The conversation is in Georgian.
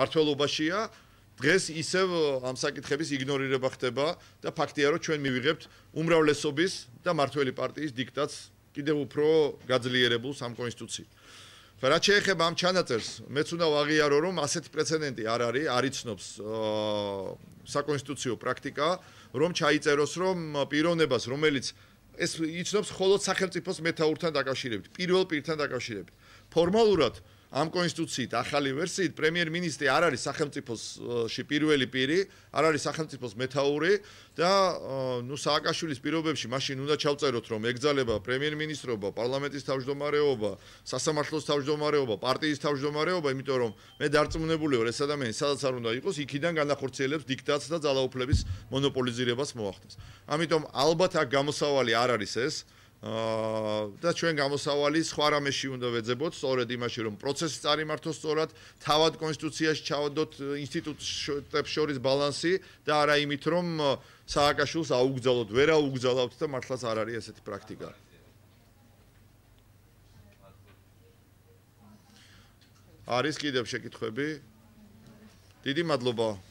მართლობაშია დღეს ისევ ამ საკითხების იგნორირება ხდება და ფაქტია რომ ჩვენ მივიღებთ უმრავლესობის და მართველი პარტიის დიქტატს კიდევ უფრო გაძლიერებულ სამ კონსტიტუციით. რა შეეხება ამ ჩანაწერს, მეც უნდა ვაღიარო რომ ასეთი პრეცედენტი არ არის, არიცნობს საკონსტიტუციო პრაქტიკა, რომ ჩაიწეროს რომ პიროვნებას, რომელიც ეს იცნობს მხოლოდ სახელმწიფოს მეთაურთან დაკავშირებით, პირველ პირთან დაკავშირებით. ფორმალურად ამ კონსტიტუციით ახალი ვერსიით პრემიერ-მინისტრი არ არის სახელმწიფოსში პირველი პირი, არ არის სახელმწიფოს მეთაური და ნუ სააკაშვილის პირობებში მაშინ უნდა ჩავწეროთ რომ ეგზალება პრემიერ-მინისტრობა, პარლამენტის თავმჯდომარეობა, სასამართლოს თავმჯდომარეობა, პარტიის თავმჯდომარეობა, იმიტომ რომ მე დარწმუნებული ვარ ეს ადამიანი სადაც არ უნდა იყოს, იქიდან განახორციელებს დიქტატს და ძალაუფლების მონოპოლიზირებას მოახდენს. ამიტომ ალბათ აქ გამოსავალი არ არის ეს, აა და ჩვენ გამოსავალი სხვა რამეში უნდა ვეძებოთ, სწორედ იმაში, რომ პროცესი წარიმართოს სწორად, თავად კონსტიტუციაში ჩავდოთ ინსტიტუტებს შორის ბალანსი და არა იმით, რომ სააკაშვილს აუგძალოთ, ვერა უგძალავთ და მართლაც არ არის ესეთი პრაქტიკა. არის კიდევ შეკითხები? დიდი მადლობა.